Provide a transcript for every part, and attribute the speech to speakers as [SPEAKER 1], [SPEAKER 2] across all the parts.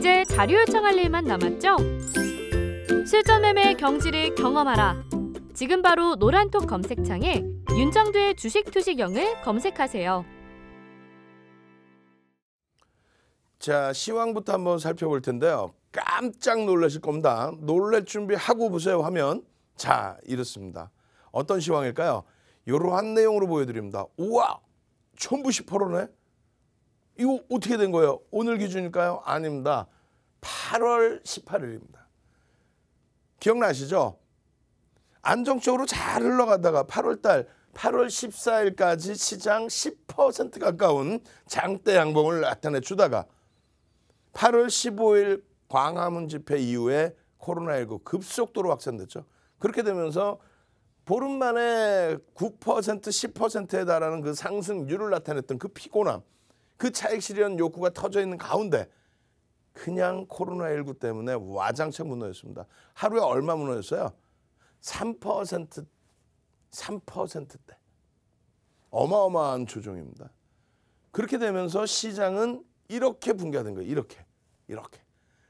[SPEAKER 1] 이제 자료 요청할 일만 남았죠? 실전 매매 경지를 경험하라. 지금 바로 노란톡 검색창에 윤정두의 주식 투시경을 검색하세요.
[SPEAKER 2] 자, 시황부터 한번 살펴볼 텐데요. 깜짝 놀라실 겁니다. 놀랄 준비하고 보세요 하면 자, 이렇습니다. 어떤 시황일까요? 이러한 내용으로 보여드립니다. 우와! 전부 10%네? 이거 어떻게 된 거예요? 오늘 기준일까요? 아닙니다. 8월 18일입니다. 기억나시죠? 안정적으로 잘 흘러가다가 8월 달 8월 14일까지 시장 10% 가까운 장대 양봉을 나타내 주다가 8월 15일 광화문 집회 이후에 코로나19 급속도로 확산됐죠. 그렇게 되면서 보름 만에 9% 10%에 달하는 그 상승률을 나타냈던 그 피곤함 그 차액 실현 욕구가 터져 있는 가운데 그냥 코로나19 때문에 와장창 무너졌습니다. 하루에 얼마 무너졌어요? 3% 3%대. 어마어마한 조정입니다. 그렇게 되면서 시장은 이렇게 붕괴된 거예요. 이렇게. 이렇게.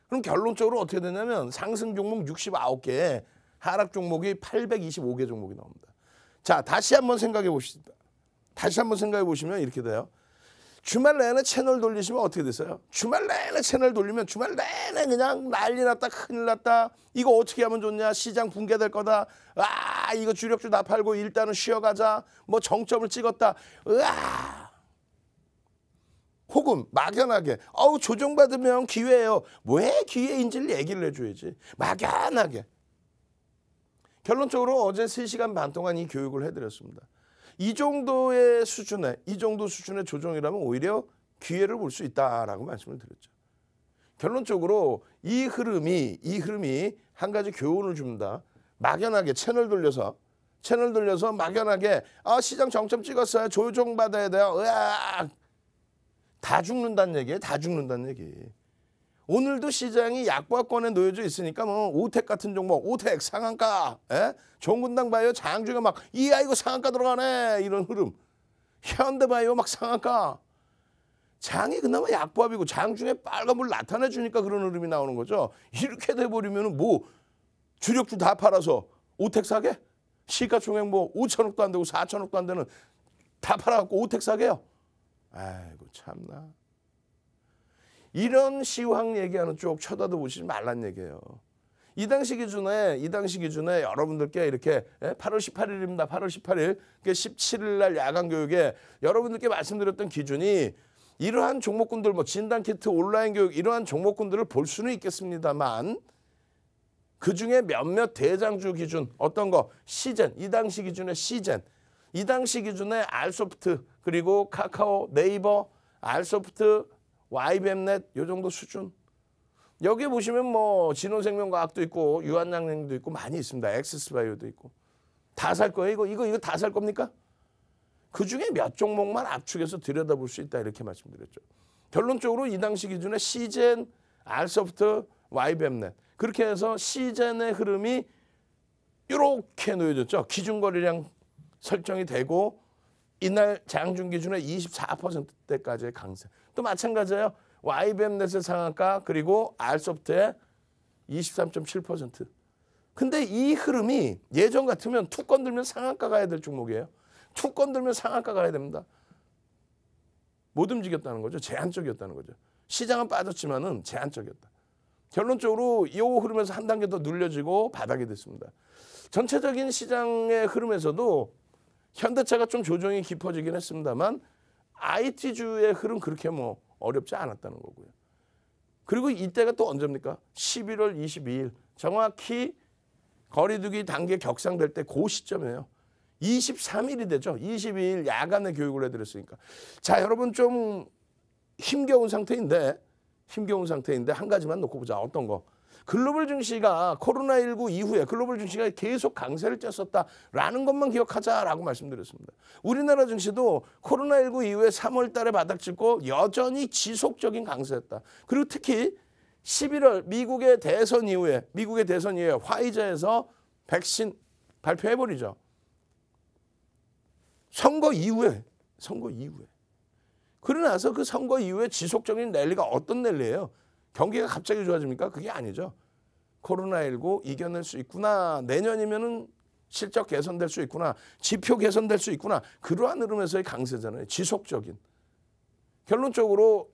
[SPEAKER 2] 그럼 결론적으로 어떻게 되냐면 상승 종목 69개, 에 하락 종목이 825개 종목이 나옵니다. 자, 다시 한번 생각해 보시다. 다시 한번 생각해 보시면 이렇게 돼요. 주말 내내 채널 돌리시면 어떻게 되세요? 주말 내내 채널 돌리면 주말 내내 그냥 난리 났다 큰일 났다 이거 어떻게 하면 좋냐 시장 붕괴될 거다 아 이거 주력주 다 팔고 일단은 쉬어가자 뭐 정점을 찍었다 으아 혹은 막연하게 어우 조정받으면 기회예요 왜 기회인지를 얘기를 해줘야지 막연하게 결론적으로 어제 3시간 반 동안 이 교육을 해드렸습니다 이 정도의 수준의 이 정도 수준의 조정이라면 오히려 기회를 볼 수 있다라고 말씀을 드렸죠. 결론적으로 이 흐름이 이 흐름이 한 가지 교훈을 줍니다. 막연하게 채널 돌려서 채널 돌려서 막연하게 아 시장 정점 찍었어요. 조정 받아야 돼요. 으악 다 죽는다는 얘기예요. 다 죽는다는 얘기. 오늘도 시장이 약과권에 놓여져 있으니까 뭐 오텍 같은 종목, 오텍 상한가, 에? 예? 종근당 바이오 장중에 막 이야 이거 상한가 들어가네 이런 흐름. 현대바이오 막 상한가. 장이 그나마 약보합이고 장중에 빨간불 나타내주니까 그런 흐름이 나오는 거죠. 이렇게 돼버리면 뭐 주력주 다 팔아서 오텍 사게? 시가총액 뭐 5천억도 안 되고 4천억도 안 되는 다 팔아갖고 오텍 사게요? 아이고 참나. 이런 시황 얘기하는 쪽 쳐다도 보시지 말란 얘기예요. 이 당시 기준에 이 당시 기준에 여러분들께 이렇게 8월 예, 18일입니다. 8월 18일 17일 날 야간 교육에 여러분들께 말씀드렸던 기준이 이러한 종목군들 뭐 진단 키트 온라인 교육 이러한 종목군들을 볼 수는 있겠습니다만 그 중에 몇몇 대장주 기준 어떤 거 시젠 이 당시 기준의 시젠 이 당시 기준의 알소프트 그리고 카카오 네이버 알소프트 y b m n 요 정도 수준. 여기 보시면 뭐 진원생명과학도 있고 유한양냉도 있고 많이 있습니다. 엑스스바이오도 있고. 다 살 거예요. 이거 이거 이거 다 살 겁니까? 그 중에 몇 종목만 압축해서 들여다볼 수 있다 이렇게 말씀드렸죠. 결론적으로 이 당시 기준에 시젠, 알소프트, y b m n 그렇게 해서 시젠의 흐름이 이렇게 놓여졌죠. 기준거래량 설정이 되고 이날 장중 기준에 24%대까지의 강세. 또 마찬가지예요. YBM넷의 상한가 그리고 R소프트의 23.7%. 근데 이 흐름이 예전 같으면 툭 건들면 상한가 가야 될 종목이에요. 툭 건들면 상한가 가야 됩니다. 못 움직였다는 거죠. 제한적이었다는 거죠. 시장은 빠졌지만 은 제한적이었다. 결론적으로 이 흐름에서 한 단계 더 눌려지고 바닥이 됐습니다. 전체적인 시장의 흐름에서도 현대차가 좀 조정이 깊어지긴 했습니다만 IT주의 흐름 그렇게 뭐 어렵지 않았다는 거고요. 그리고 이때가 또 언제입니까? 11월 22일 정확히 거리두기 단계 격상될 때 그 시점이에요. 23일이 되죠. 22일 야간에 교육을 해드렸으니까. 자 여러분 좀 힘겨운 상태인데 힘겨운 상태인데 한 가지만 놓고 보자. 어떤 거? 글로벌 증시가 코로나19 이후에 글로벌 증시가 계속 강세를 쪘었다라는 것만 기억하자라고 말씀드렸습니다. 우리나라 증시도 코로나19 이후에 3월 달에 바닥 찍고 여전히 지속적인 강세였다. 그리고 특히 11월 미국의 대선 이후에 미국의 대선 이후에 화이자에서 백신 발표해버리죠. 선거 이후에 선거 이후에 그러나서 그 선거 이후에 지속적인 랠리가 어떤 랠리예요? 경기가 갑자기 좋아집니까? 그게 아니죠. 코로나19 이겨낼 수 있구나. 내년이면은 실적 개선될 수 있구나. 지표 개선될 수 있구나. 그러한 흐름에서의 강세잖아요. 지속적인. 결론적으로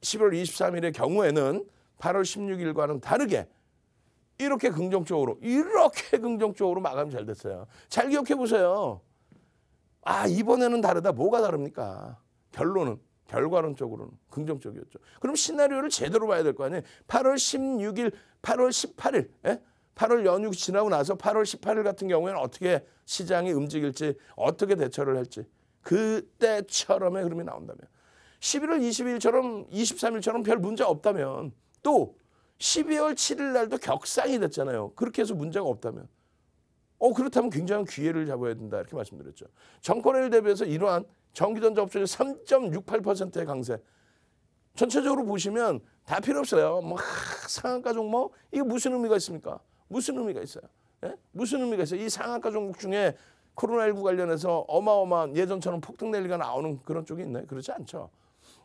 [SPEAKER 2] 11월 23일의 경우에는 8월 16일과는 다르게 이렇게 긍정적으로 이렇게 긍정적으로 마감 잘 됐어요. 잘 기억해 보세요. 아 이번에는 다르다. 뭐가 다릅니까? 결론은 결과론적으로는 긍정적이었죠. 그럼 시나리오를 제대로 봐야 될 거 아니에요. 8월 16일, 8월 18일, 예? 8월 연휴 지나고 나서 8월 18일 같은 경우에는 어떻게 시장이 움직일지, 어떻게 대처를 할지 그때처럼의 흐름이 나온다면 11월 22일처럼 23일처럼 별 문제 없다면 또 12월 7일 날도 격상이 됐잖아요. 그렇게 해서 문제가 없다면 어 그렇다면 굉장한 기회를 잡아야 된다 이렇게 말씀드렸죠. 정권을 대비해서 이러한 전기전자 업종이 3.68%의 강세. 전체적으로 보시면 다 필요 없어요. 뭐 상한가 종목 뭐, 이게 무슨 의미가 있습니까? 무슨 의미가 있어요? 예? 무슨 의미가 있어요? 이 상한가 종목 중에 코로나19 관련해서 어마어마한 예전처럼 폭등 랠리가 나오는 그런 쪽이 있나요? 그렇지 않죠.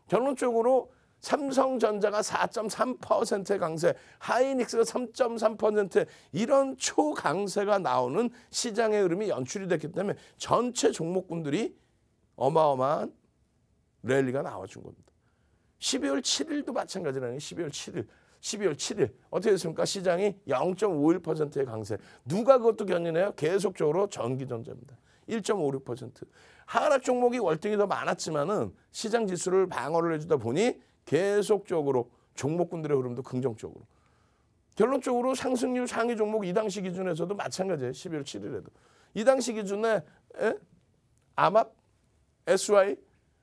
[SPEAKER 2] 결론적으로 삼성전자가 4.3%의 강세, 하이닉스가 3.3% 이런 초강세가 나오는 시장의 흐름이 연출이 됐기 때문에 전체 종목군들이 어마어마한 랠리가 나와준 겁니다. 12월 7일도 마찬가지라는 12월 7일. 12월 7일 어떻게 됐습니까? 시장이 0.51%의 강세. 누가 그것도 견인해요? 계속적으로 전기전자입니다. 1.56%. 하락 종목이 월등히 더 많았지만은 시장 지수를 방어를 해주다 보니 계속적으로 종목군들의 흐름도 긍정적으로. 결론적으로 상승률 상위 종목 이 당시 기준에서도 마찬가지예요. 12월 7일에도. 이 당시 기준에 에? 암압 SY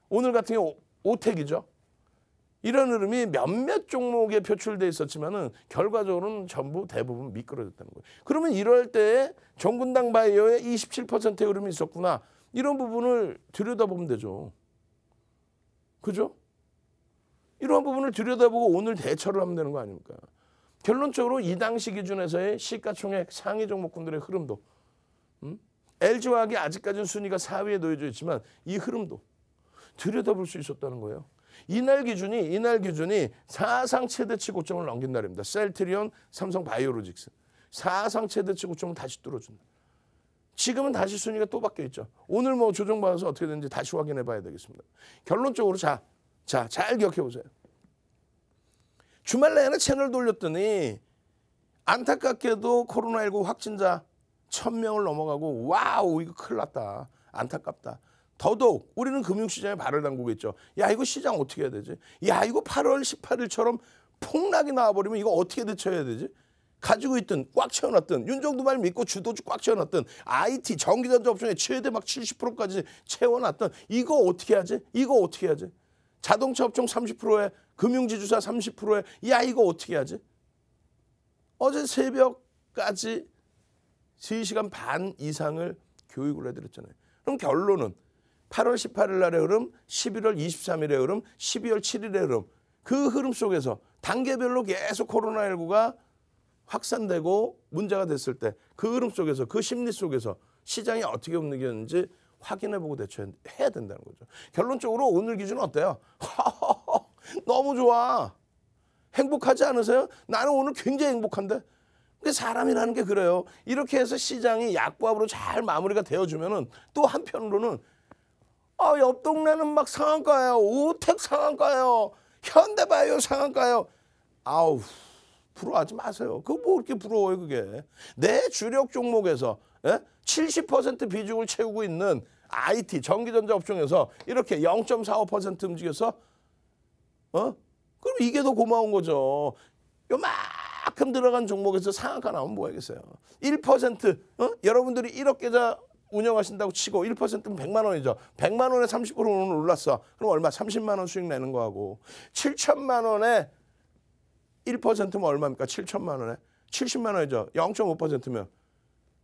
[SPEAKER 2] 오늘 같은 경우 오택이죠. 이런 흐름이 몇몇 종목에 표출돼 있었지만은 결과적으로는 전부 대부분 미끄러졌다는 거예요. 그러면 이럴 때에 정군당 바이오의 27%의 흐름이 있었구나. 이런 부분을 들여다보면 되죠. 그죠? 이러한 부분을 들여다보고 오늘 대처를 하면 되는 거 아닙니까? 결론적으로 이 당시 기준에서의 시가총액 상위 종목군들의 흐름도 음? 엘 g 와학이 아직까지는 순위가 4위에 놓여져 있지만 이 흐름도 들여다볼 수 있었다는 거예요. 이날 기준이 이날 기준이 사상 최대치 고점을 넘긴 날입니다. 셀트리온, 삼성 바이오로직스. 사상 최대치 고점을 다시 뚫어준다. 지금은 다시 순위가 또 바뀌어 있죠. 오늘 뭐 조정받아서 어떻게 되는지 다시 확인해 봐야 되겠습니다. 결론적으로 자, 자, 잘 기억해 보세요. 주말 내내 채널 돌렸더니 안타깝게도 코로나19 확진자 1 0 0 0명을 넘어가고 와우 이거 큰일 났다. 안타깝다. 더더욱 우리는 금융시장에 발을 담그고있죠야 이거 시장 어떻게 해야 되지? 야 이거 8월 18일처럼 폭락이 나와버리면 이거 어떻게 대처해야 되지? 가지고 있던 꽉 채워놨던 윤정도말 믿고 주도주 꽉 채워놨던 IT 전기전자 업종에 최대 막 70%까지 채워놨던 이거 어떻게 하지? 이거 어떻게 하지? 자동차 업종 30%에 금융지주사 30%에 야 이거 어떻게 하지? 어제 새벽까지 3시간 반 이상을 교육을 해드렸잖아요. 그럼 결론은 8월 18일 날의 흐름, 11월 23일의 흐름, 12월 7일의 흐름 그 흐름 속에서 단계별로 계속 코로나19가 확산되고 문제가 됐을 때 그 흐름 속에서 그 심리 속에서 시장이 어떻게 움직였는지 확인해보고 대처해야 된다는 거죠. 결론적으로 오늘 기준은 어때요? 너무 좋아. 행복하지 않으세요? 나는 오늘 굉장히 행복한데 근데 그 사람이라는 게 그래요. 이렇게 해서 시장이 약과으로 잘 마무리가 되어주면은 또 한편으로는 아, 옆 동네는 막 상한가예요. 오택 상한가예요. 현대바이오 상한가요. 아우 부러워하지 마세요. 그거 뭐 그렇게 부러워요 그게. 내 주력 종목에서 예? 70% 비중을 채우고 있는 IT 전기전자 업종에서 이렇게 0.45% 움직여서 어? 그럼 이게 더 고마운 거죠. 요만 그만 들어간 종목에서 상한가 나오면 뭐하겠어요. 1% 어? 여러분들이 1억 계좌 운영하신다고 치고 1%면 100만 원이죠. 100만 원에 30%는 올랐어. 그럼 얼마? 30만 원 수익 내는 거하고 7천만 원에 1%면 얼마입니까? 7천만 원에 70만 원이죠. 0.5%면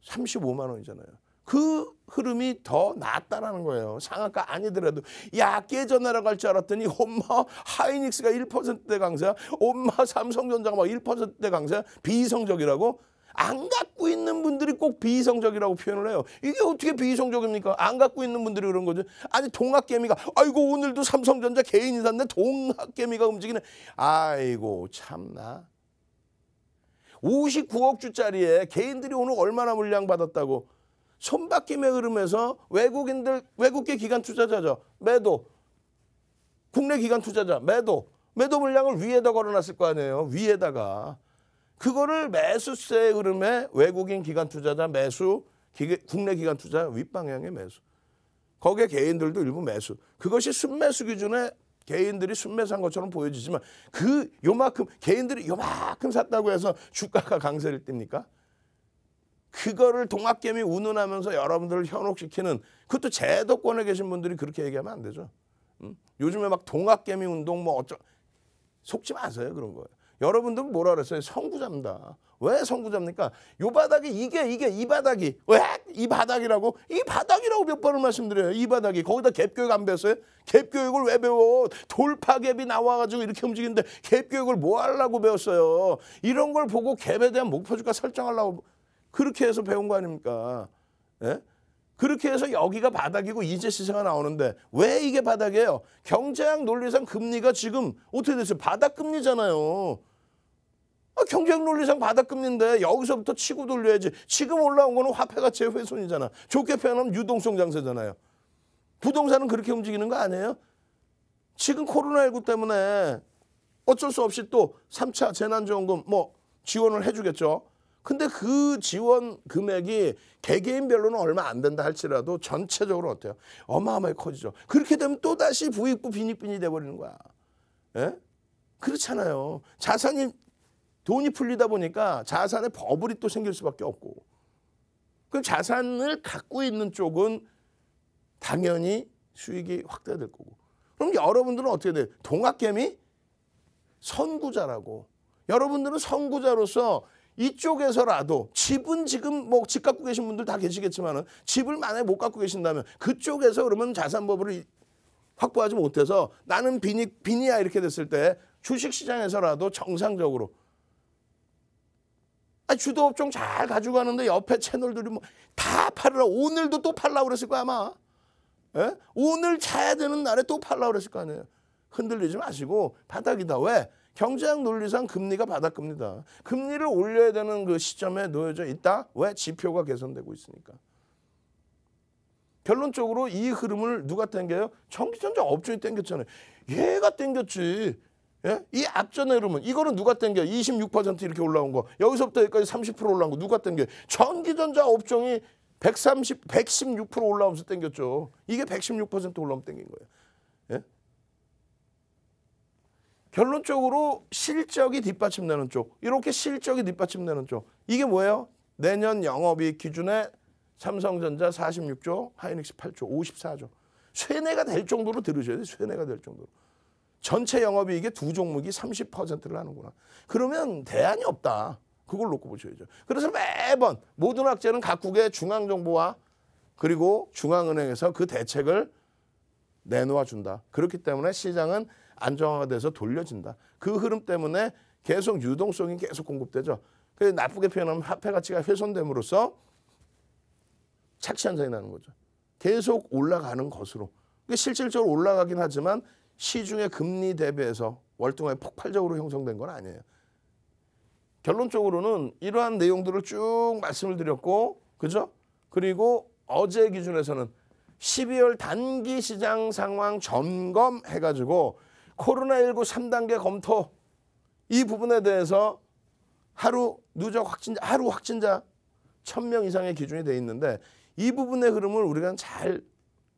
[SPEAKER 2] 35만 원이잖아요. 그 흐름이 더 낫다라는 거예요. 상한가 아니더라도 약야 전화라고 할줄 알았더니 엄마 하이닉스가 1%대 강세야. 엄마 삼성전자가 막 1%대 강세야. 비이성적이라고 안 갖고 있는 분들이 꼭 비이성적이라고 표현을 해요. 이게 어떻게 비이성적입니까? 안 갖고 있는 분들이 그런 거죠. 아니 동학개미가 아이고 오늘도 삼성전자 개인 인사인데 동학개미가 움직이는 아이고 참나. 59억 주짜리에 개인들이 오늘 얼마나 물량 받았다고 손바뀜의 흐름에서 외국인들 외국계 기관 투자자죠. 매도. 국내 기관 투자자 매도. 매도 물량을 위에다 걸어놨을 거 아니에요. 위에다가. 그거를 매수세의 흐름에 외국인 기관 투자자 매수, 기계, 국내 기관 투자 윗방향의 매수. 거기에 개인들도 일부 매수. 그것이 순매수 기준에 개인들이 순매수한 것처럼 보여지지만 그 요만큼 개인들이 요만큼 샀다고 해서 주가가 강세를 띱니까? 그거를 동학개미 운운하면서 여러분들을 현혹시키는 그것도 제도권에 계신 분들이 그렇게 얘기하면 안 되죠. 음? 요즘에 막 동학개미 운동 뭐 어쩌 속지 마세요 그런 거예요. 여러분들 뭐라 그랬어요? 성구 잡니다왜 성구 잡니까? 요 바닥이 이게 이게 이 바닥이 왜 이 바닥이라고 이 바닥이라고 몇 번을 말씀드려요. 이 바닥이 거기다 갭교육 안 배웠어요? 갭교육을 왜 배워? 돌파갭이 나와가지고 이렇게 움직이는데 갭교육을 뭐 하려고 배웠어요? 이런 걸 보고 갭에 대한 목표주가 설정하려고 그렇게 해서 배운 거 아닙니까? 예? 그렇게 해서 여기가 바닥이고 이제 시세가 나오는데 왜 이게 바닥이에요? 경제학 논리상 금리가 지금 어떻게 됐어요? 바닥금리잖아요. 아, 경제학 논리상 바닥금리인데 여기서부터 치고 돌려야지. 지금 올라온 거는 화폐가 재훼손이잖아. 좋게 표현하면 유동성 장세잖아요. 부동산은 그렇게 움직이는 거 아니에요? 지금 코로나19 때문에 어쩔 수 없이 또 3차 재난지원금 뭐 지원을 해주겠죠. 근데 그 지원 금액이 개개인별로는 얼마 안 된다 할지라도 전체적으로 어때요? 어마어마하게 커지죠. 그렇게 되면 또다시 부익부 빈익빈이 돼버리는 거야. 예? 그렇잖아요. 자산이 돈이 풀리다 보니까 자산의 버블이 또 생길 수밖에 없고. 그 자산을 갖고 있는 쪽은 당연히 수익이 확대될 거고. 그럼 여러분들은 어떻게 돼요? 동학개미 선구자라고. 여러분들은 선구자로서 이쪽에서라도 집은 지금 뭐 집 갖고 계신 분들 다 계시겠지만은 집을 만약에 못 갖고 계신다면 그쪽에서 그러면 자산법을 확보하지 못해서 나는 빈니빈이야 이렇게 됐을 때 주식시장에서라도 정상적으로 아 주도업종 잘가지고가는데 옆에 채널들이 뭐다 팔으라 오늘도 또 팔라 그랬을 거야 아마 에? 예? 오늘 자야 되는 날에 또 팔라 그랬을 거 아니에요 흔들리지 마시고 바닥이다 왜 경제학 논리상 금리가 바닥금리다. 금리를 올려야 되는 그 시점에 놓여져 있다. 왜? 지표가 개선되고 있으니까. 결론적으로 이 흐름을 누가 땡겨요? 전기전자 업종이 땡겼잖아요. 얘가 땡겼지. 예? 이 앞전의 흐름은 이거는 누가 땡겨? 26% 이렇게 올라온 거. 여기서부터 여기까지 30% 올라온 거 누가 땡겨? 전기전자 업종이 130, 116% 올라오면서 땡겼죠. 이게 116% 올라오면 땡긴 거예요. 결론적으로 실적이 뒷받침되는 쪽 이렇게 실적이 뒷받침되는 쪽 이게 뭐예요? 내년 영업이익 기준에 삼성전자 46조 하이닉스 8조 54조 쇠뇌가 될 정도로 들으셔야 돼요. 쇠뇌가 될 정도로. 전체 영업이익의 두 종목이 30%를 하는구나. 그러면 대안이 없다. 그걸 놓고 보셔야죠. 그래서 매번 모든 학제는 각국의 중앙정부와 그리고 중앙은행에서 그 대책을 내놓아 준다. 그렇기 때문에 시장은 안정화가 돼서 돌려진다. 그 흐름 때문에 계속 유동성이 계속 공급되죠. 그래서 나쁘게 표현하면 화폐 가치가 훼손됨으로써 착시 현상이 나는 거죠. 계속 올라가는 것으로. 실질적으로 올라가긴 하지만 시중의 금리 대비해서 월등하게 폭발적으로 형성된 건 아니에요. 결론적으로는 이러한 내용들을 쭉 말씀을 드렸고 그죠? 그리고 어제 기준에서는 12월 단기 시장 상황 점검해가지고 코로나19 3단계 검토 이 부분에 대해서 하루 누적 확진자 하루 확진자 천 명 이상의 기준이 돼 있는데 이 부분의 흐름을 우리가 잘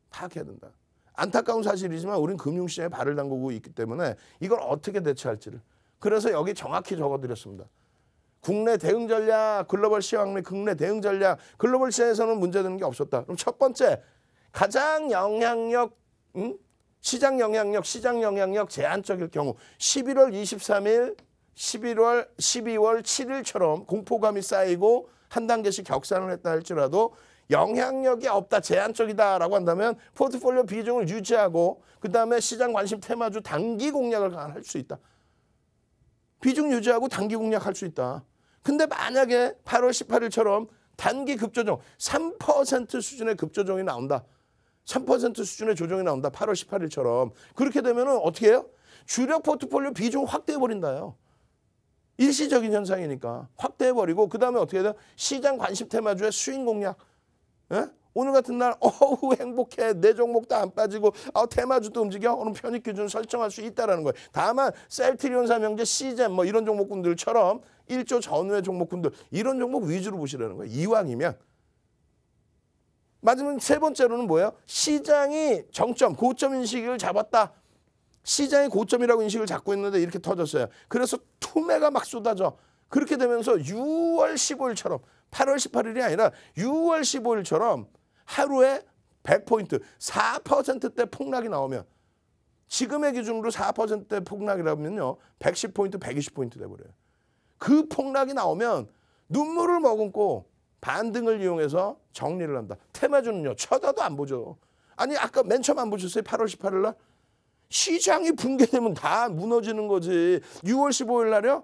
[SPEAKER 2] 파악해야 된다. 안타까운 사실이지만 우린 금융시장에 발을 담그고 있기 때문에 이걸 어떻게 대처할지를 그래서 여기 정확히 적어드렸습니다. 국내 대응 전략, 글로벌 시황 및 국내 대응 전략, 글로벌 시장에서는 문제되는 게 없었다. 그럼 첫 번째 가장 영향력 음? 시장 영향력, 시장 영향력 제한적일 경우 11월 23일, 11월, 12월 7일처럼 공포감이 쌓이고 한 단계씩 격산을 했다 할지라도 영향력이 없다, 제한적이다라고 한다면 포트폴리오 비중을 유지하고 그 다음에 시장 관심 테마주 단기 공략을 할수 있다. 비중 유지하고 단기 공략할 수 있다. 근데 만약에 8월 18일처럼 단기 급조정 3% 수준의 급조정이 나온다. 3% 수준의 조정이 나온다. 8월 18일처럼. 그렇게 되면은 어떻게 해요? 주력 포트폴리오 비중 확대해 버린다요. 일시적인 현상이니까 확대해 버리고 그다음에 어떻게 해야 돼요? 시장 관심 테마주의 수익 공략. 예? 오늘 같은 날 어우 행복해 내 종목도 안 빠지고 아 테마주도 움직여 오늘 편익 기준 설정할 수 있다라는 거예요. 다만 셀트리온 사명제 시젠 뭐 이런 종목군들처럼 1조 전후의 종목군들 이런 종목 위주로 보시라는 거예요. 이왕이면 마지막 세 번째로는 뭐예요? 시장이 정점, 고점 인식을 잡았다. 시장이 고점이라고 인식을 잡고 있는데 이렇게 터졌어요. 그래서 투매가 막 쏟아져. 그렇게 되면서 6월 15일처럼 8월 18일이 아니라 6월 15일처럼 하루에 100포인트 4%대 폭락이 나오면 지금의 기준으로 4%대 폭락이라면요. 110포인트 120포인트 돼버려요. 그 폭락이 나오면 눈물을 머금고 반등을 이용해서 정리를 한다. 테마주는요. 쳐다도 안 보죠. 아니 아까 맨 처음 안 보셨어요? 8월 18일 날 시장이 붕괴되면 다 무너지는 거지. 6월 15일 날요.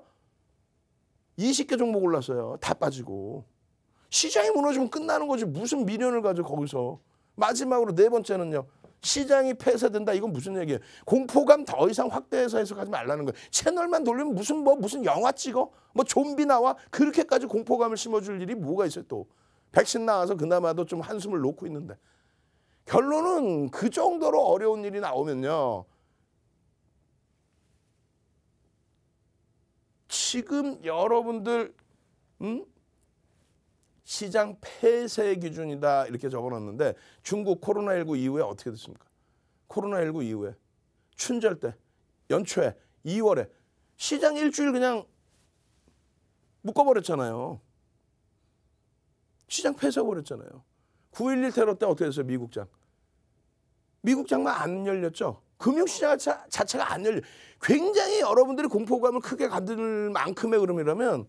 [SPEAKER 2] 20개 종목 올랐어요. 다 빠지고. 시장이 무너지면 끝나는 거지. 무슨 미련을 가져 거기서. 마지막으로 네 번째는요. 시장이 폐쇄된다. 이건 무슨 얘기예요? 공포감 더 이상 확대해서 해석하지 말라는 거예요. 채널만 돌리면 무슨 뭐 무슨 영화 찍어? 뭐 좀비 나와? 그렇게까지 공포감을 심어줄 일이 뭐가 있어요 또. 백신 나와서 그나마도 좀 한숨을 놓고 있는데. 결론은 그 정도로 어려운 일이 나오면요. 지금 여러분들 음? 시장 폐쇄 기준이다 이렇게 적어놨는데 중국 코로나19 이후에 어떻게 됐습니까? 코로나19 이후에 춘절 때 연초에 2월에 시장 일주일 그냥 묶어버렸잖아요. 시장 폐쇄버렸잖아요. 9.11 테러 때 어떻게 됐어요 미국장? 미국장만 안 열렸죠. 금융시장 자체가 안 열려. 굉장히 여러분들이 공포감을 크게 가들 만큼의 흐름이라면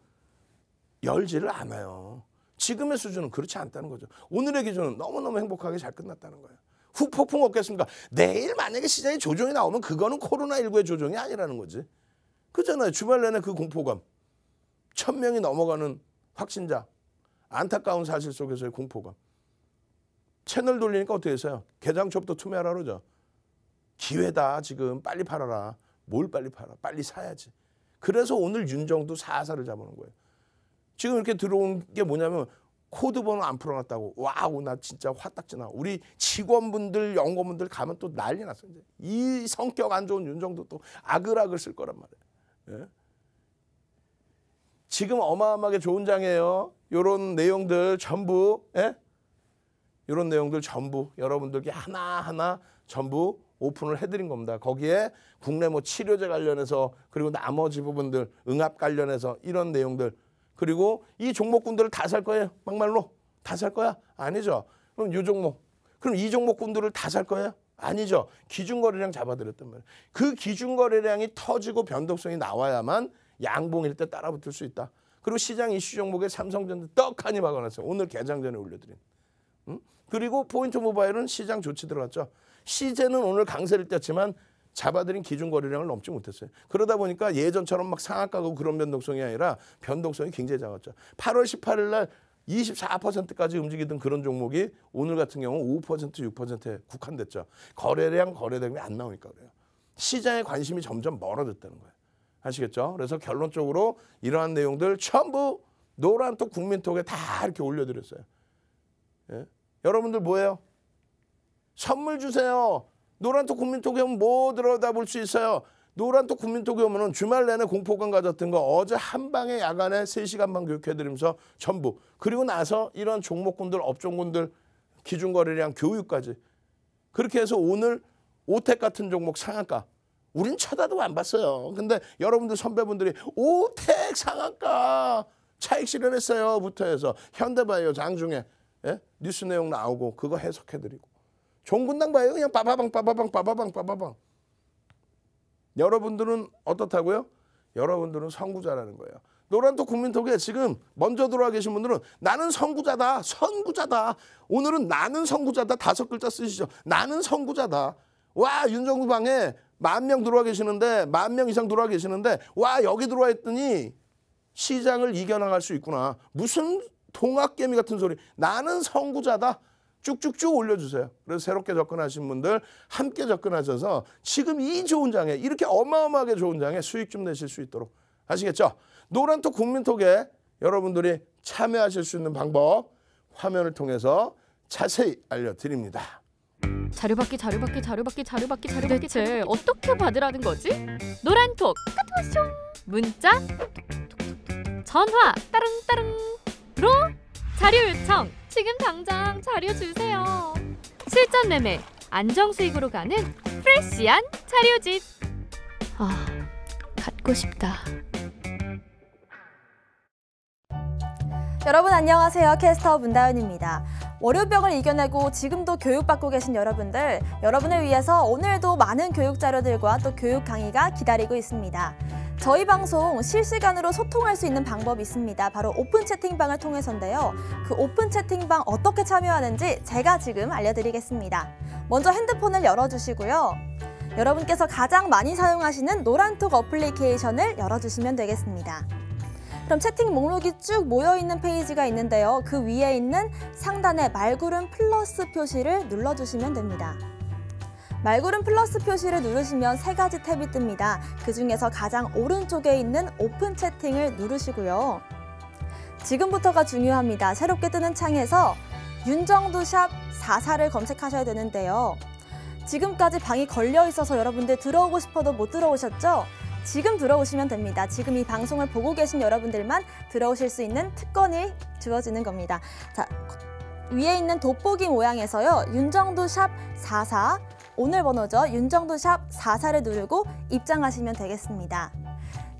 [SPEAKER 2] 열지를 않아요. 지금의 수준은 그렇지 않다는 거죠. 오늘의 기준은 너무너무 행복하게 잘 끝났다는 거예요. 후폭풍 없겠습니까? 내일 만약에 시장에 조정이 나오면 그거는 코로나19의 조정이 아니라는 거지. 그잖아요. 주말 내내 그 공포감. 천 명이 넘어가는 확진자. 안타까운 사실 속에서의 공포감. 채널 돌리니까 어떻게 했어요? 개장첩도 투매하라 그러죠. 기회다 지금 빨리 팔아라. 뭘 빨리 팔아. 빨리 사야지. 그래서 오늘 윤정도 사사를 잡아놓은 거예요. 지금 이렇게 들어온 게 뭐냐면 코드 번호 안 풀어놨다고 와우 나 진짜 화딱지나 우리 직원분들 연구원분들 가면 또 난리 났어 이제 이 성격 안 좋은 윤정도 또아그아글쓸 거란 말이에요 예? 지금 어마어마하게 좋은 장이에요 요런 내용들 전부 예? 요런 내용들 전부 여러분들께 하나하나 전부 오픈을 해드린 겁니다. 거기에 국내 뭐 치료제 관련해서 그리고 나머지 부분들 응압 관련해서 이런 내용들 그리고 이 종목군들을 다 살 거예요. 막말로 다 살 거야? 아니죠. 그럼 이 종목. 그럼 이 종목군들을 다 살 거예요? 아니죠. 기준거래량 잡아들였단 말이에요. 그 기준거래량이 터지고 변동성이 나와야만 양봉일 때 따라붙을 수 있다. 그리고 시장 이슈 종목에 삼성전자 떡하니 막아놨어요. 오늘 개장 전에 올려드린. 응? 음? 그리고 포인트 모바일은 시장 조치 들어갔죠. 시제는 오늘 강세를 떴지만 잡아들인 기준 거래량을 넘지 못했어요. 그러다 보니까 예전처럼 막 상악가고 그런 변동성이 아니라 변동성이 굉장히 작았죠. 8월 18일 날 24%까지 움직이던 그런 종목이 오늘 같은 경우 5% 6%에 국한됐죠. 거래량 거래량이 안 나오니까 그래요. 시장의 관심이 점점 멀어졌다는 거예요. 아시겠죠? 그래서 결론적으로 이러한 내용들 전부 노란톡 국민톡에 다 이렇게 올려드렸어요. 예? 여러분들 뭐예요? 선물 주세요. 노란톡 국민톡에 오면 뭐들어다볼 수 있어요. 노란톡 국민톡에 오면 주말 내내 공포감 가졌던 거 어제 한 방에 야간에 세시간만 교육해드리면서 전부 그리고 나서 이런 종목군들 업종군들 기준거래량 교육까지 그렇게 해서 오늘 오텍 같은 종목 상한가 우린 쳐다도 안 봤어요. 근데 여러분들 선배분들이 오텍 상한가 차익 실현했어요. 부터 해서 현대바이오 장중에 예? 뉴스 내용 나오고 그거 해석해드리고 종군당 봐요. 그냥 빠바방 빠바방 빠바방 빠바방. 여러분들은 어떻다고요? 여러분들은 선구자라는 거예요. 노란톡 국민톡에 지금 먼저 들어와 계신 분들은 나는 선구자다. 선구자다. 오늘은 나는 선구자다. 다섯 글자 쓰시죠. 나는 선구자다. 와 윤정부 방에 만 명 들어와 계시는데 만 명 이상 들어와 계시는데 와 여기 들어와 있더니 시장을 이겨나갈 수 있구나. 무슨 동학개미 같은 소리. 나는 선구자다. 쭉쭉쭉 올려주세요. 그래서 새롭게 접근하신 분들 함께 접근하셔서 지금 이 좋은 장에 이렇게 어마어마하게 좋은 장에 수익 좀 내실 수 있도록 아시겠죠? 노란톡 국민톡에 여러분들이 참여하실 수 있는 방법 화면을 통해서 자세히 알려드립니다.
[SPEAKER 1] 자료받기 자료받기 자료받기 자료받기 자료받기 대체 어떻게 받으라는 거지? 노란톡 까투쇼 문자 전화 따릉따릉으로 자료 요청 지금 당장 자료 주세요. 실전 매매, 안정 수익으로 가는 프레시한 자료집.
[SPEAKER 3] 아, 갖고 싶다. 여러분 안녕하세요. 캐스터 문다연입니다. 월요병을 이겨내고 지금도 교육받고 계신 여러분들, 여러분을 위해서 오늘도 많은 교육 자료들과 또 교육 강의가 기다리고 있습니다. 저희 방송 실시간으로 소통할 수 있는 방법이 있습니다. 바로 오픈 채팅방을 통해서인데요. 그 오픈 채팅방 어떻게 참여하는지 제가 지금 알려드리겠습니다. 먼저 핸드폰을 열어주시고요. 여러분께서 가장 많이 사용하시는 노란톡 어플리케이션을 열어주시면 되겠습니다. 그럼 채팅 목록이 쭉 모여있는 페이지가 있는데요. 그 위에 있는 상단의 말구름 플러스 표시를 눌러주시면 됩니다. 말구름 플러스 표시를 누르시면 세 가지 탭이 뜹니다. 그 중에서 가장 오른쪽에 있는 오픈 채팅을 누르시고요. 지금부터가 중요합니다. 새롭게 뜨는 창에서 윤정두샵 44를 검색하셔야 되는데요. 지금까지 방이 걸려 있어서 여러분들 들어오고 싶어도 못 들어오셨죠? 지금 들어오시면 됩니다. 지금 이 방송을 보고 계신 여러분들만 들어오실 수 있는 특권이 주어지는 겁니다. 자, 위에 있는 돋보기 모양에서요. 윤정두 샵44 오늘 번호죠. 윤정도 샵 44를 누르고 입장하시면 되겠습니다.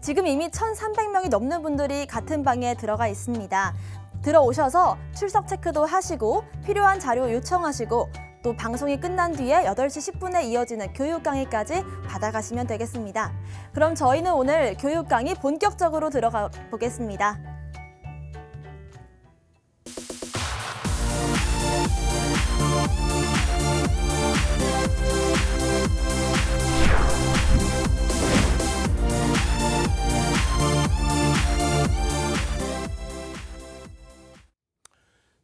[SPEAKER 3] 지금 이미 1,300명이 넘는 분들이 같은 방에 들어가 있습니다. 들어오셔서 출석 체크도 하시고 필요한 자료 요청하시고 또 방송이 끝난 뒤에 8시 10분에 이어지는 교육 강의까지 받아가시면 되겠습니다. 그럼 저희는 오늘 교육 강의 본격적으로 들어가 보겠습니다.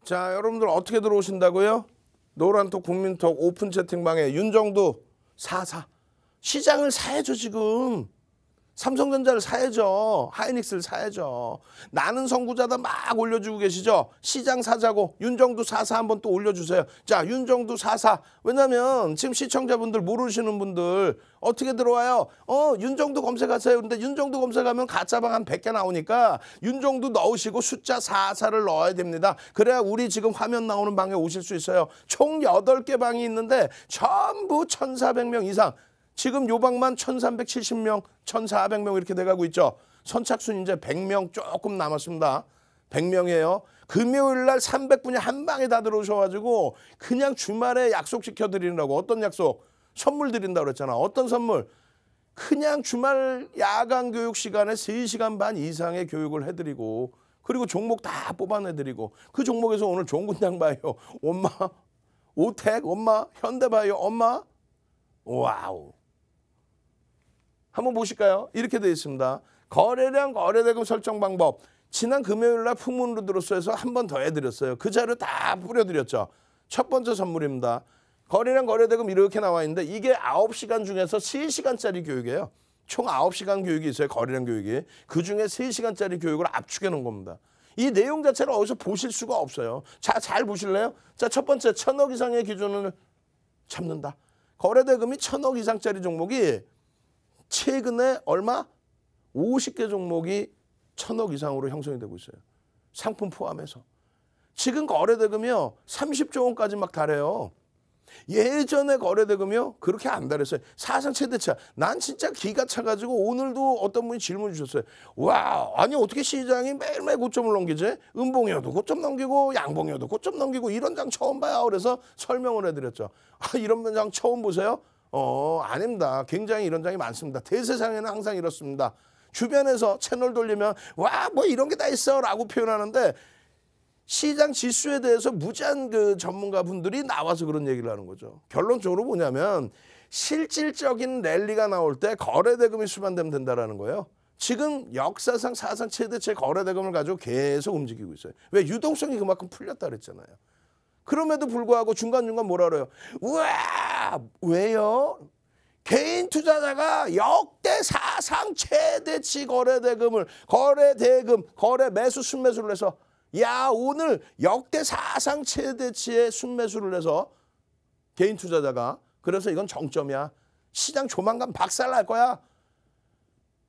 [SPEAKER 2] 자, 여러분들 어떻게 들어오신다고요? 노란톡 국민톡 오픈 채팅방에 윤정도 사사 시장을 사야죠 지금. 삼성전자를 사야죠. 하이닉스를 사야죠. 나는 선구자다 막 올려주고 계시죠. 시장 사자고 윤정두 사사 한번 또 올려주세요. 자 윤정두 사사 왜냐면 지금 시청자분들 모르시는 분들 어떻게 들어와요? 어 윤정두 검색하세요. 근데 윤정두 검색하면 가짜방 한 100개 나오니까 윤정두 넣으시고 숫자 사사를 넣어야 됩니다. 그래야 우리 지금 화면 나오는 방에 오실 수 있어요. 총 8개 방이 있는데 전부 1,400명 이상 지금 요방만 1370명, 1400명 이렇게 돼가고 있죠. 선착순 이제 100명 조금 남았습니다. 100명이에요. 금요일 날 300분이 한 방에 다 들어오셔가지고 그냥 주말에 약속 시켜드리느라고 어떤 약속? 선물 드린다고 그랬잖아. 어떤 선물? 그냥 주말 야간 교육 시간에 3시간 반 이상의 교육을 해드리고 그리고 종목 다 뽑아내드리고 그 종목에서 오늘 종군장바이오 엄마 오텍 엄마 현대바이오 엄마 와우 한번 보실까요? 이렇게 되어 있습니다. 거래량 거래대금 설정 방법. 지난 금요일 날풍문루드로서해서한 번 더 해드렸어요. 그 자료 다 뿌려드렸죠. 첫 번째 선물입니다. 거래량 거래대금 이렇게 나와 있는데 이게 9시간 중에서 3시간짜리 교육이에요. 총 9시간 교육이 있어요. 거래량 교육이. 그중에 3시간짜리 교육을 압축해 놓은 겁니다. 이 내용 자체를 어디서 보실 수가 없어요. 자, 잘 보실래요? 자, 첫 번째 천억 이상의 기준을 잡는다 거래대금이 천억 이상짜리 종목이 최근에 얼마? 50개 종목이 천억 이상으로 형성이 되고 있어요. 상품 포함해서. 지금 거래대금이요. 30조 원까지 막 달해요. 예전에 거래대금이요. 그렇게 안 달했어요. 사상 최대차. 난 진짜 기가 차가지고 오늘도 어떤 분이 질문 주셨어요. 와 아니 어떻게 시장이 매일매일 고점을 넘기지? 은봉이어도 고점 넘기고 양봉이어도 고점 넘기고 이런 장 처음 봐요. 그래서 설명을 해드렸죠. 아 이런 장 처음 보세요? 어, 아닙니다. 굉장히 이런 장이 많습니다. 대세상에는 항상 이렇습니다. 주변에서 채널 돌리면 와, 뭐 이런 게 다 있어 라고 표현하는데 시장 지수에 대해서 무지한 그 전문가분들이 나와서 그런 얘기를 하는 거죠. 결론적으로 뭐냐면 실질적인 랠리가 나올 때 거래대금이 수반되면 된다라는 거예요. 지금 역사상 사상 최대치의 거래대금을 가지고 계속 움직이고 있어요. 왜 유동성이 그만큼 풀렸다 그랬잖아요. 그럼에도 불구하고 중간중간 뭐라 그래요. 우와 왜요? 개인 투자자가 역대 사상 최대치 거래 대금을 거래 대금 거래 매수 순매수를 해서 야 오늘 역대 사상 최대치의 순매수를 해서 개인 투자자가 그래서 이건 정점이야 시장 조만간 박살 날 거야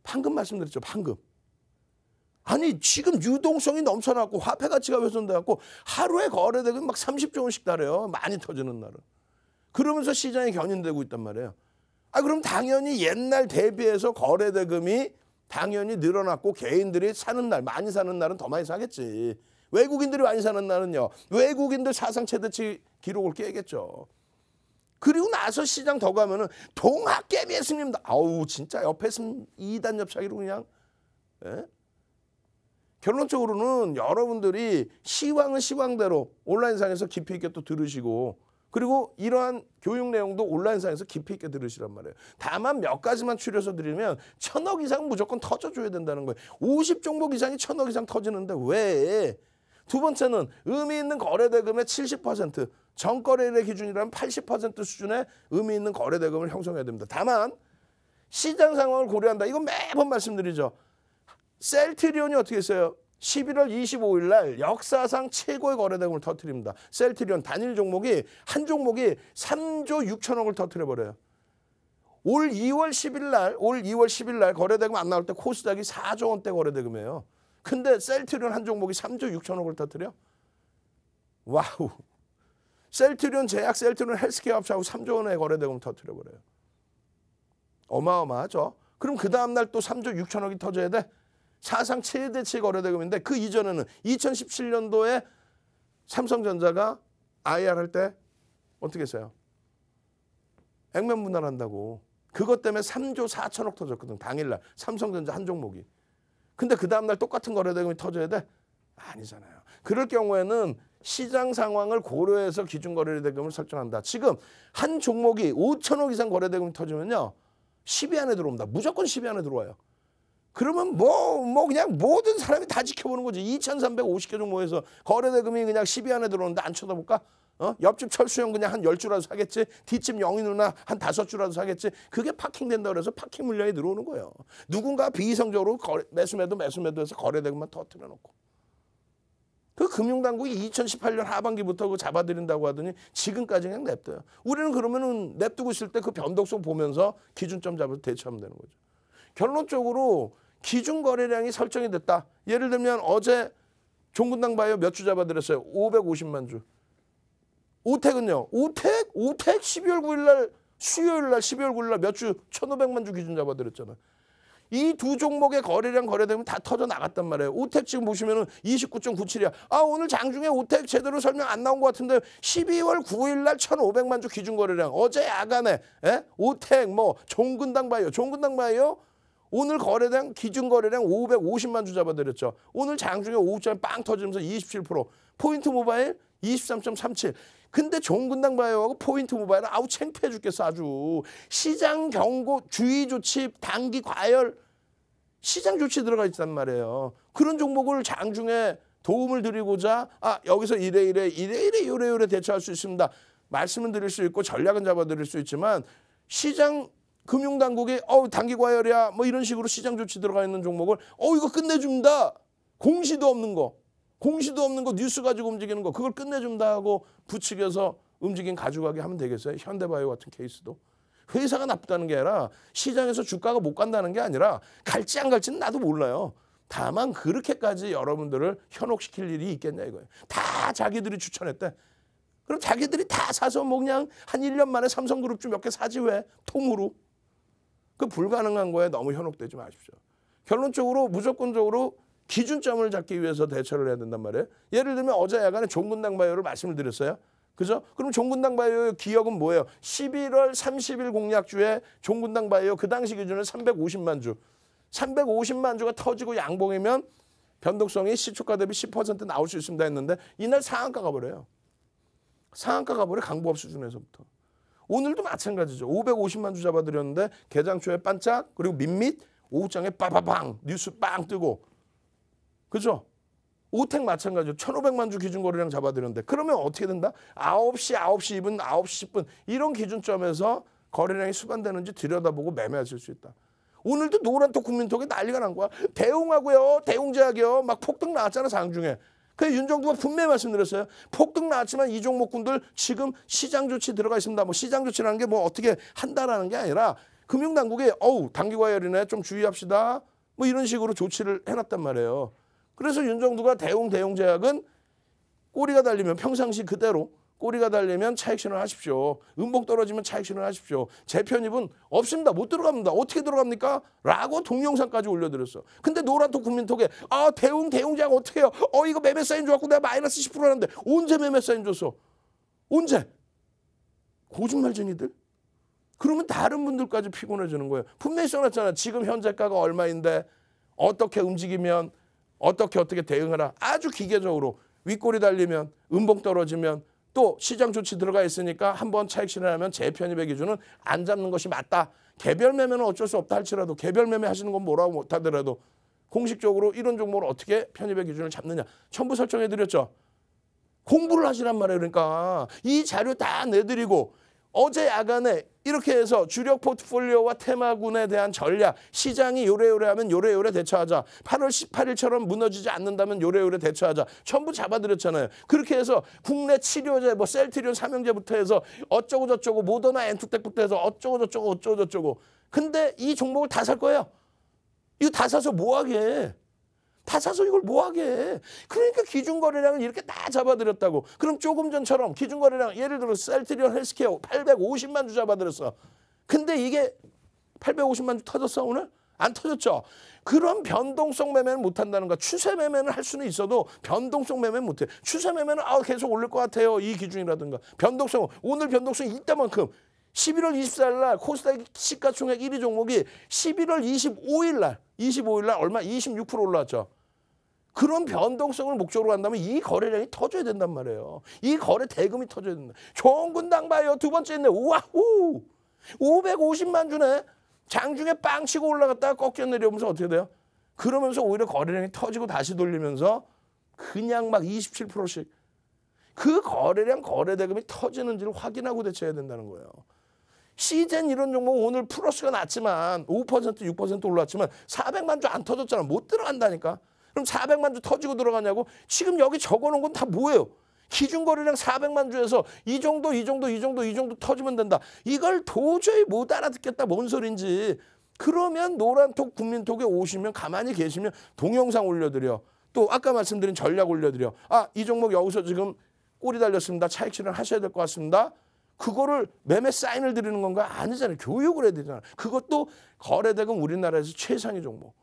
[SPEAKER 2] 방금 말씀드렸죠 방금 아니 지금 유동성이 넘쳐나고 화폐 가치가 훼손돼갖고 하루에 거래 대금 막 30조 원씩 달해요 많이 터지는 날은 그러면서 시장이 견인되고 있단 말이에요. 아 그럼 당연히 옛날 대비해서 거래 대금이 당연히 늘어났고 개인들이 사는 날 많이 사는 날은 더 많이 사겠지. 외국인들이 많이 사는 날은요. 외국인들 사상 최대치 기록을 깨겠죠. 그리고 나서 시장 더 가면은 동학개미 했습니다. 아우 진짜 옆에 있 2단 옆차기로 그냥. 예? 결론적으로는 여러분들이 시황은 시황대로 온라인상에서 깊이 있게 또 들으시고 그리고 이러한 교육 내용도 온라인상에서 깊이 있게 들으시란 말이에요. 다만 몇 가지만 추려서 드리면 천억 이상 무조건 터져줘야 된다는 거예요. 50종목 이상이 천억 이상 터지는데 왜? 두 번째는 의미 있는 거래대금의 70%, 정거래일의 기준이라면 80% 수준의 의미 있는 거래대금을 형성해야 됩니다. 다만 시장 상황을 고려한다. 이건 매번 말씀드리죠. 셀트리온이 어떻게 했어요? 11월 25일 날 역사상 최고의 거래대금을 터뜨립니다 셀트리온 단일 종목이 한 종목이 3조 6천억을 터트려 버려요. 올 2월 10일 날, 올 2월 10일 날 거래대금 안 나올 때 코스닥이 4조 원대 거래대금이에요. 근데 셀트리온 한 종목이 3조 6천억을 터트려? 와우. 셀트리온 제약, 셀트리온 헬스케어 합차하고 3조 원의 거래대금을 터트려 버려요. 어마어마하죠. 그럼 그 다음날 또 3조 6천억이 터져야 돼? 사상 최대치 거래대금인데 그 이전에는 2017년도에 삼성전자가 IR 할 때 어떻게 했어요? 액면 분할한다고. 그것 때문에 3조 4천억 터졌거든. 당일날 삼성전자 한 종목이. 근데 그 다음날 똑같은 거래대금이 터져야 돼? 아니잖아요. 그럴 경우에는 시장 상황을 고려해서 기준 거래대금을 설정한다. 지금 한 종목이 5천억 이상 거래대금이 터지면요. 10위 안에 들어옵니다. 무조건 10위 안에 들어와요. 그러면 뭐, 뭐 그냥 모든 사람이 다 지켜보는 거지. 2,350개 종목에서 거래대금이 그냥 10위 안에 들어오는데 안 쳐다볼까? 어? 옆집 철수형 그냥 한1 0주라도 사겠지. 뒷집 영희 누나 한5 주라도 사겠지. 그게 파킹된다 그래서 파킹 물량이 들어오는 거예요. 누군가 비이성적으로 거래, 매수매도 매수매도 해서 거래대금만 터트려 놓고. 그 금융당국이 2018년 하반기부터 그 잡아들인다고 하더니 지금까지 그냥 냅둬요. 우리는 그러면은 냅두고 있을 때 그 변동성 보면서 기준점 잡아서 대처하면 되는 거죠. 결론적으로 기준 거래량이 설정이 됐다. 예를 들면 어제 종근당 바이오 몇 주 잡아드렸어요? 550만 주. 우택은요. 우택? 우택 12월 9일 날 수요일 날 12월 9일 날 몇 주 1,500만 주 기준 잡아드렸잖아. 이 두 종목의 거래량 거래되면 다 터져 나갔단 말이에요. 우택 지금 보시면은 29.97이야. 아, 오늘 장중에 우택 제대로 설명 안 나온 것 같은데 12월 9일 날 1,500만 주 기준 거래량. 어제 야간에 에? 우택 뭐 종근당 바이오, 종근당 바이오 오늘 거래량 기준 거래량 550만 주 잡아드렸죠. 오늘 장중에 오후장에 빵 터지면서 27% 포인트 모바일 23.37. 근데 종근당 바이오하고 포인트 모바일은 아우 챙피해 죽겠어 아주. 시장 경고 주의 조치 단기 과열 시장 조치 들어가 있단 말이에요. 그런 종목을 장중에 도움을 드리고자 아 여기서 이래 이래 이래 이래 요래 요래 대처할 수 있습니다. 말씀은 드릴 수 있고 전략은 잡아드릴 수 있지만 시장 금융당국이 어 단기 과열이야 뭐 이런 식으로 시장 조치 들어가 있는 종목을 어 이거 끝내준다 공시도 없는 거 공시도 없는 거 뉴스 가지고 움직이는 거 그걸 끝내준다 하고 부추겨서 움직임 가져가게 하면 되겠어요 현대바이오 같은 케이스도 회사가 나쁘다는 게 아니라 시장에서 주가가 못 간다는 게 아니라 갈지 안 갈지는 나도 몰라요 다만 그렇게까지 여러분들을 현혹시킬 일이 있겠냐 이거예요 다 자기들이 추천했대 그럼 자기들이 다 사서 뭐 그냥 한1년 만에 삼성그룹 좀몇개 사지 왜 통으로 그 불가능한 거에 너무 현혹되지 마십시오. 결론적으로 무조건적으로 기준점을 잡기 위해서 대처를 해야 된단 말이에요. 예를 들면 어제 야간에 종근당 바이오를 말씀을 드렸어요. 그죠? 그럼 종군당 바이오의 기억은 뭐예요? 11월 30일 공약주에 종군당 바이오 그 당시 기준은 350만 주. 350만 주가 터지고 양봉이면 변동성이 시초가 대비 10% 나올 수 있습니다 했는데 이날 상한가 가버려요. 상한가 가버려 강보합 수준에서부터. 오늘도 마찬가지죠. 550만 주 잡아드렸는데 개장 초에 반짝 그리고 밋밋 오후장에 빠바방 뉴스 빵 뜨고 그죠? 오택 마찬가지죠. 1,500만 주 기준거래량 잡아드렸는데 그러면 어떻게 된다? 9시, 9시 2분, 9시 10분 이런 기준점에서 거래량이 수반되는지 들여다보고 매매하실 수 있다. 오늘도 노란톡 국민톡에 난리가 난 거야. 대웅하고요. 대웅제약이요. 막 폭등 나왔잖아 장중에 그래서 윤정부가 분명히 말씀드렸어요. 폭등 나왔지만 이 종목군들 지금 시장 조치 들어가 있습니다. 뭐 시장 조치라는 게 뭐 어떻게 한다라는 게 아니라 금융당국에 어우 단기 과열이네 좀 주의합시다. 뭐 이런 식으로 조치를 해놨단 말이에요. 그래서 윤정두가 대웅 대웅제약은 꼬리가 달리면 평상시 그대로 꼬리가 달리면 차익 신을하십시오 음봉 떨어지면 차익 신을하십시오 재편입은 없습니다. 못 들어갑니다. 어떻게 들어갑니까? 라고 동영상까지 올려드렸어. 근데 노란톡 국민톡에 아 대웅 대웅장 어떻게 해요? 어 이거 매매 사인 줘갖고 내가 마이너스 10% 하는데 언제 매매 사인 줬어? 언제? 거짓말쟁이들? 그러면 다른 분들까지 피곤해지는 거예요. 분명히 써놨잖아. 지금 현재가가 얼마인데 어떻게 움직이면 어떻게 어떻게 대응하라. 아주 기계적으로 윗골이 달리면 음봉 떨어지면 또 시장 조치 들어가 있으니까 한 번 차익 실현하면 재편입의 기준은 안 잡는 것이 맞다. 개별 매매는 어쩔 수 없다 할지라도 개별 매매 하시는 건 뭐라고 못하더라도 공식적으로 이런 종목을 어떻게 편입의 기준을 잡느냐. 전부 설정해드렸죠. 공부를 하시란 말이에요. 그러니까 이 자료 다 내드리고 어제 야간에 이렇게 해서 주력 포트폴리오와 테마군에 대한 전략, 시장이 요래요래하면 요래요래 대처하자. 8월 18일처럼 무너지지 않는다면 요래요래 대처하자. 전부 잡아드렸잖아요. 그렇게 해서 국내 치료제, 뭐 셀트리온 삼형제부터 해서 어쩌고저쩌고 모더나 엔투텍부터 해서 어쩌고저쩌고 어쩌고저쩌고. 근데 이 종목을 다 살 거예요. 이거 다 사서 뭐 하게 해. 다 사서 이걸 뭐하게 해. 그러니까 기준거래량을 이렇게 다 잡아들였다고. 그럼 조금 전처럼 기준거래량 예를 들어 셀트리온 헬스케어 850만 주 잡아들였어. 근데 이게 850만 주 터졌어 오늘? 안 터졌죠. 그런 변동성 매매는 못한다는 거 추세 매매는 할 수는 있어도 변동성 매매는 못해. 추세 매매는 아 계속 올릴 것 같아요. 이 기준이라든가. 변동성 오늘 변동성 이 있다만큼 11월 24일 날 코스닥 시가총액 1위 종목이 11월 25일 날 25일 날 얼마 26% 올라왔죠. 그런 변동성을 목적으로 한다면 이 거래량이 터져야 된단 말이에요. 이 거래 대금이 터져야 된다. 좋은 군당 봐요. 두 번째 있네. 우와우. 550만 주네. 장중에 빵 치고 올라갔다가 꺾여 내려오면서 어떻게 돼요? 그러면서 오히려 거래량이 터지고 다시 돌리면서 그냥 막 27%씩 그 거래량 거래 대금이 터지는지를 확인하고 대처해야 된다는 거예요. 시젠 이런 종목 오늘 플러스가 났지만 5% 6% 올랐지만 400만 주 안 터졌잖아. 못 들어간다니까. 그럼 400만 주 터지고 들어가냐고? 지금 여기 적어놓은 건 다 뭐예요? 기준거래량 400만 주에서 이 정도 이 정도 이 정도 이 정도 터지면 된다. 이걸 도저히 못 알아듣겠다. 뭔 소린지. 그러면 노란톡 국민톡에 오시면 가만히 계시면 동영상 올려드려. 또 아까 말씀드린 전략 올려드려. 아 이 종목 여기서 지금 꼬리 달렸습니다. 차익 실현 하셔야 될 것 같습니다. 그거를 매매 사인을 드리는 건가? 아니잖아요. 교육을 해야 되잖아요. 그것도 거래대금 우리나라에서 최상위 종목.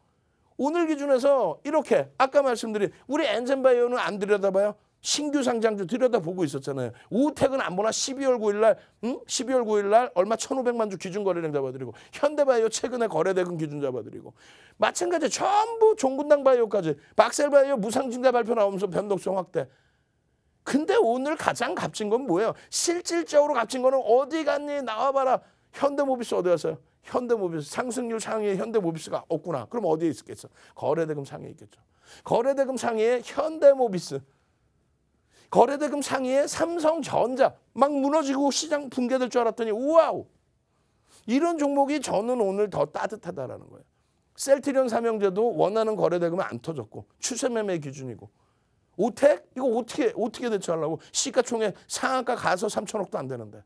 [SPEAKER 2] 오늘 기준에서 이렇게 아까 말씀드린 우리 엔젠바이오는 안 들여다봐요. 신규 상장주 들여다보고 있었잖아요. 우택은 안 보나 12월 9일 날 응? 12월 9일 날 얼마 1,500만 주 기준 거래량 잡아드리고 현대바이오 최근에 거래대금 기준 잡아드리고 마찬가지 전부 종군당 바이오까지 박셀바이오 무상증자 발표 나오면서 변동성 확대 근데 오늘 가장 값진 건 뭐예요? 실질적으로 값진 거는 어디 갔니? 나와봐라. 현대모비스 어디 갔어요? 현대모비스 상승률 상위에 현대모비스가 없구나. 그럼 어디에 있겠어? 거래대금 상위에 있겠죠. 거래대금 상위에 현대모비스. 거래대금 상위에 삼성전자. 막 무너지고 시장 붕괴될 줄 알았더니 우와우. 이런 종목이 저는 오늘 더 따뜻하다라는 거예요. 셀트리온 삼형제도 원하는 거래대금은 안 터졌고 추세 매매 기준이고 오텍 이거 어떻게 어떻게 대처하려고 시가총액 상한가 가서 3천억도 안 되는데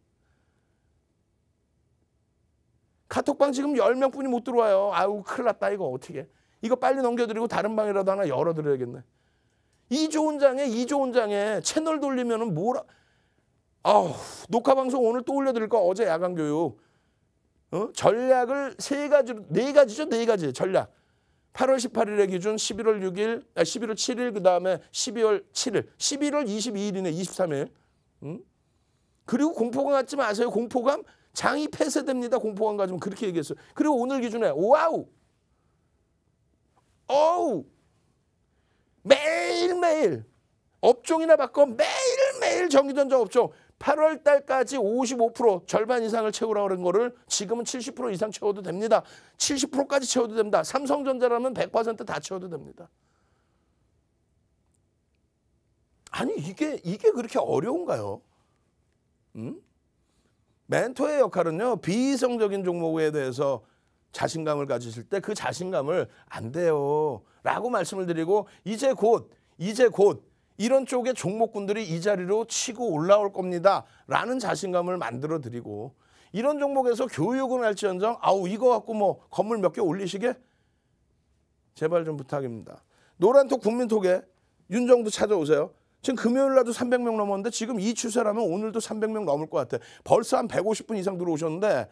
[SPEAKER 2] 카톡방 지금 10명 뿐이 못 들어와요. 아우, 큰일 났다, 이거 어떻게. 이거 빨리 넘겨드리고 다른 방이라도 하나 열어드려야겠네. 이 좋은 장에이 좋은 장에 채널 돌리면은 뭐라. 아우, 녹화방송 오늘 또 올려드릴 거 어제 야간교육. 어? 전략을 세 가지로, 네 가지죠, 네 가지 전략. 8월 18일에 기준 11월 6일, 아, 11월 7일, 그 다음에 12월 7일, 11월 22일이네, 23일. 응? 그리고 공포감 갖지 마세요. 공포감 장이 폐쇄됩니다. 공포감 가지면 그렇게 얘기했어요. 그리고 오늘 기준에 와우, 어우, 매일매일 업종이나 바꿔 매일매일 전기전자 업종 8월 달까지 55% 절반 이상을 채우라고 그런 거를 지금은 70% 이상 채워도 됩니다. 70%까지 채워도 됩니다. 삼성전자라면 100%다 채워도 됩니다. 아니 이게 이게 그렇게 어려운가요? 음? 멘토의 역할은요. 비이성적인 종목에 대해서 자신감을 가지실 때 그 자신감을 안 돼요. 라고 말씀을 드리고 이제 곧 이제 곧 이런 쪽의 종목군들이 이 자리로 치고 올라올 겁니다. 라는 자신감을 만들어 드리고 이런 종목에서 교육은 할지언정 아우 이거 갖고 뭐 건물 몇 개 올리시게 제발 좀 부탁입니다. 노란톡 국민톡에 윤정도 찾아오세요. 지금 금요일 날도 300명 넘었는데 지금 이 추세라면 오늘도 300명 넘을 것 같아. 벌써 한 150분 이상 들어오셨는데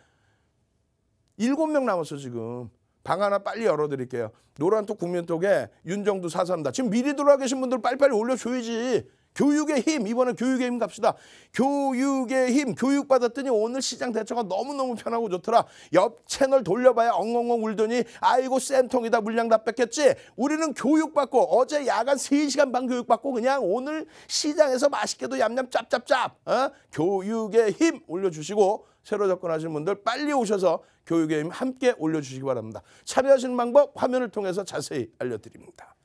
[SPEAKER 2] 7명 남았어 지금. 방 하나 빨리 열어드릴게요. 노란톡 국민톡에 윤정두 사삼다. 지금 미리 들어와 계신 분들 빨리빨리 올려줘야지. 교육의 힘 이번에 교육의 힘 갑시다. 교육의 힘 교육받았더니 오늘 시장 대처가 너무너무 편하고 좋더라. 옆 채널 돌려봐야 엉엉엉 울더니 아이고 쌤통이다 물량 다 뺐겠지. 우리는 교육받고 어제 야간 3시간 반 교육받고 그냥 오늘 시장에서 맛있게도 얌얌 짭짭짭 어? 교육의 힘 올려주시고 새로 접근하시는 분들 빨리 오셔서 교육의 힘 함께 올려주시기 바랍니다. 참여하시는 방법 화면을 통해서 자세히 알려드립니다.